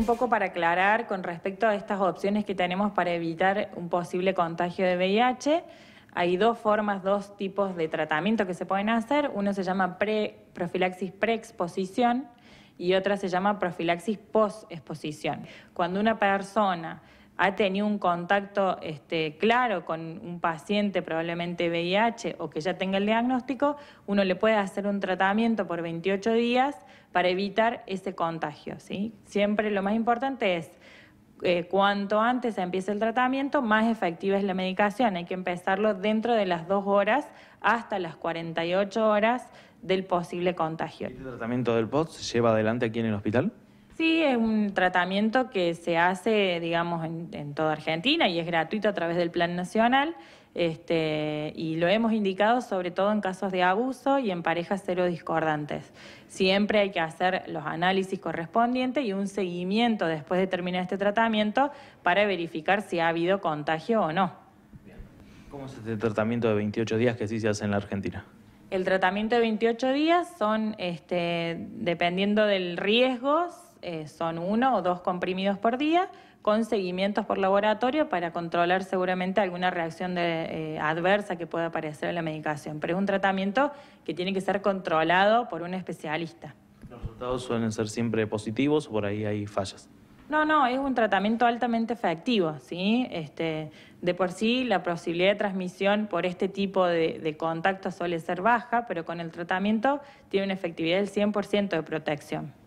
un poco para aclarar con respecto a estas opciones que tenemos para evitar un posible contagio de VIH, hay dos formas, dos tipos de tratamiento que se pueden hacer. Uno se llama pre, profilaxis preexposición y otra se llama profilaxis posexposición. Cuando una persona ha tenido un contacto este, claro con un paciente probablemente VIH o que ya tenga el diagnóstico, uno le puede hacer un tratamiento por 28 días para evitar ese contagio. ¿sí? Siempre lo más importante es eh, cuanto antes se empiece el tratamiento, más efectiva es la medicación. Hay que empezarlo dentro de las dos horas hasta las 48 horas del posible contagio. ¿El ¿Este tratamiento del POT se lleva adelante aquí en el hospital? Sí, es un tratamiento que se hace, digamos, en, toda Argentina y es gratuito a través del Plan Nacional. Este, y lo hemos indicado sobre todo en casos de abuso y en parejas cero discordantes. Siempre hay que hacer los análisis correspondientes y un seguimiento después de terminar este tratamiento para verificar si ha habido contagio o no. ¿Cómo es este tratamiento de 28 días que sí se hace en la Argentina? El tratamiento de 28 días son, este, dependiendo del riesgo, eh, son uno o dos comprimidos por día, con seguimientos por laboratorio para controlar seguramente alguna reacción eh, adversa que pueda aparecer en la medicación. Pero es un tratamiento que tiene que ser controlado por un especialista. ¿Los resultados suelen ser siempre positivos o por ahí hay fallas? No, no, es un tratamiento altamente efectivo, ¿sí? Este, de por sí la posibilidad de transmisión por este tipo de, de contacto suele ser baja, pero con el tratamiento tiene una efectividad del 100% de protección.